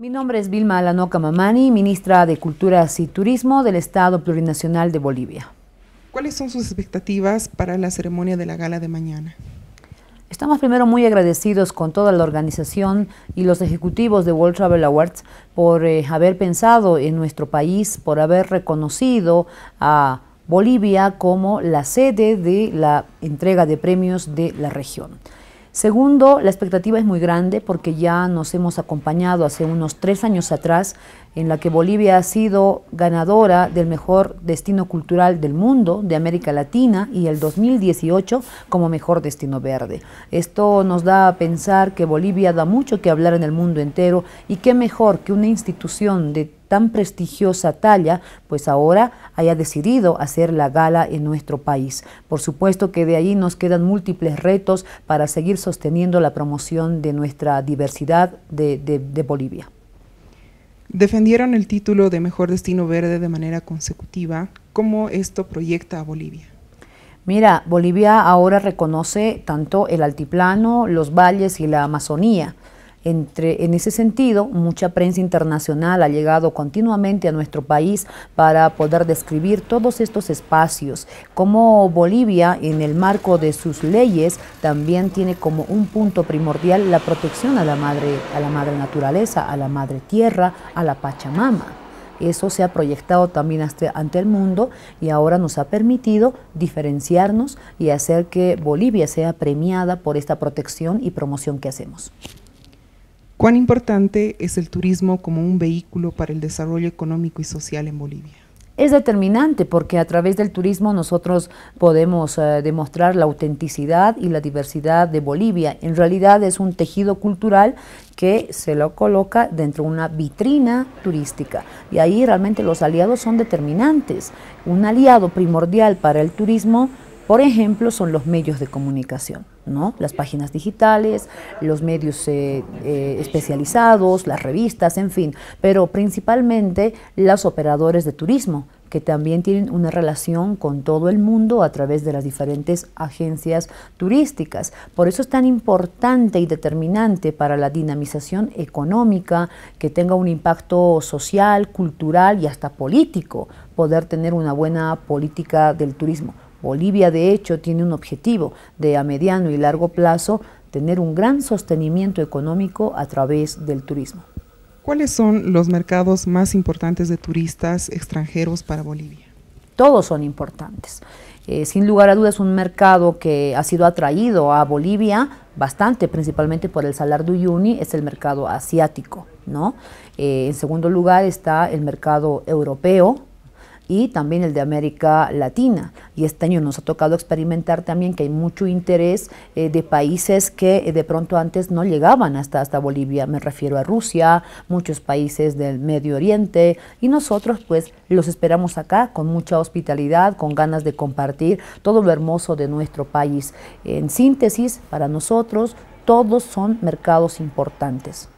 Mi nombre es Vilma Alanoca Mamani, ministra de Culturas y Turismo del Estado Plurinacional de Bolivia. ¿Cuáles son sus expectativas para la ceremonia de la gala de mañana? Estamos primero muy agradecidos con toda la organización y los ejecutivos de World Travel Awards por eh, haber pensado en nuestro país, por haber reconocido a Bolivia como la sede de la entrega de premios de la región. Segundo, la expectativa es muy grande porque ya nos hemos acompañado hace unos tres años atrás en la que Bolivia ha sido ganadora del mejor destino cultural del mundo, de América Latina, y el 2018 como mejor destino verde. Esto nos da a pensar que Bolivia da mucho que hablar en el mundo entero y qué mejor que una institución de tan prestigiosa talla, pues ahora haya decidido hacer la gala en nuestro país. Por supuesto que de ahí nos quedan múltiples retos para seguir sosteniendo la promoción de nuestra diversidad de, Bolivia. Defendieron el título de Mejor Destino Verde de manera consecutiva. ¿Cómo esto proyecta a Bolivia? Mira, Bolivia ahora reconoce tanto el altiplano, los valles y la Amazonía. Entre, en ese sentido, mucha prensa internacional ha llegado continuamente a nuestro país para poder describir todos estos espacios, como Bolivia, en el marco de sus leyes, también tiene como un punto primordial la protección a la madre, a la madre naturaleza, a la madre tierra, a la Pachamama. Eso se ha proyectado también ante el mundo y ahora nos ha permitido diferenciarnos y hacer que Bolivia sea premiada por esta protección y promoción que hacemos. ¿Cuán importante es el turismo como un vehículo para el desarrollo económico y social en Bolivia? es determinante porque a través del turismo nosotros podemos eh, demostrar la autenticidad y la diversidad de Bolivia. En realidad es un tejido cultural que se lo coloca dentro de una vitrina turística. Y ahí realmente los aliados son determinantes. Un aliado primordial para el turismo, por ejemplo, son los medios de comunicación. Las páginas digitales, los medios eh, eh, especializados, las revistas, en fin, pero principalmente los operadores de turismo, que también tienen una relación con todo el mundo a través de las diferentes agencias turísticas. Por eso es tan importante y determinante para la dinamización económica, que tenga un impacto social, cultural y hasta político, poder tener una buena política del turismo. Bolivia, de hecho, tiene un objetivo de a mediano y largo plazo tener un gran sostenimiento económico a través del turismo. ¿Cuáles son los mercados más importantes de turistas extranjeros para Bolivia? Todos son importantes. Eh, sin lugar a dudas, un mercado que ha sido atraído a Bolivia bastante, principalmente por el salar de Uyuni, es el mercado asiático. ¿no? Eh, en segundo lugar está el mercado europeo, y también el de América Latina. Y este año nos ha tocado experimentar también que hay mucho interés eh, de países que eh, de pronto antes no llegaban hasta, hasta Bolivia. Me refiero a Rusia, muchos países del Medio Oriente y nosotros pues los esperamos acá con mucha hospitalidad, con ganas de compartir todo lo hermoso de nuestro país. En síntesis, para nosotros todos son mercados importantes.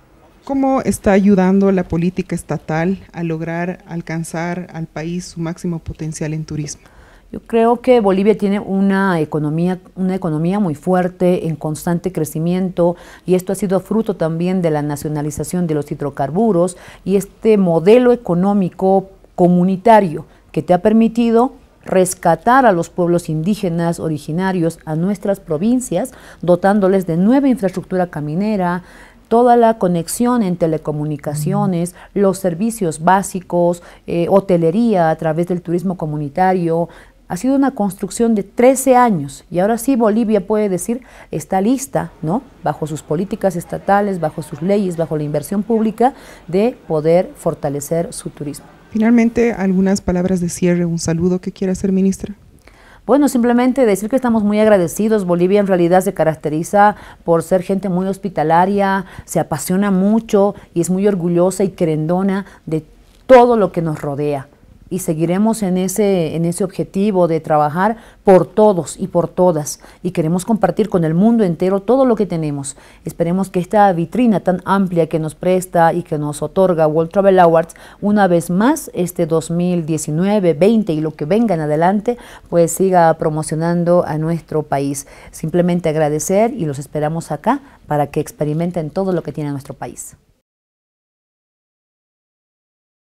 ¿Cómo está ayudando la política estatal a lograr alcanzar al país su máximo potencial en turismo? Yo creo que Bolivia tiene una economía, una economía muy fuerte, en constante crecimiento, y esto ha sido fruto también de la nacionalización de los hidrocarburos y este modelo económico comunitario que te ha permitido rescatar a los pueblos indígenas originarios a nuestras provincias, dotándoles de nueva infraestructura caminera, toda la conexión en telecomunicaciones, los servicios básicos, eh, hotelería a través del turismo comunitario. Ha sido una construcción de 13 años y ahora sí Bolivia puede decir está lista, ¿no? Bajo sus políticas estatales, bajo sus leyes, bajo la inversión pública, de poder fortalecer su turismo. Finalmente, algunas palabras de cierre, un saludo que quiera hacer, ministra. Bueno, simplemente decir que estamos muy agradecidos. Bolivia en realidad se caracteriza por ser gente muy hospitalaria, se apasiona mucho y es muy orgullosa y querendona de todo lo que nos rodea y seguiremos en ese, en ese objetivo de trabajar por todos y por todas. Y queremos compartir con el mundo entero todo lo que tenemos. Esperemos que esta vitrina tan amplia que nos presta y que nos otorga World Travel Awards, una vez más, este 2019, 20 y lo que venga en adelante, pues siga promocionando a nuestro país. Simplemente agradecer y los esperamos acá para que experimenten todo lo que tiene nuestro país.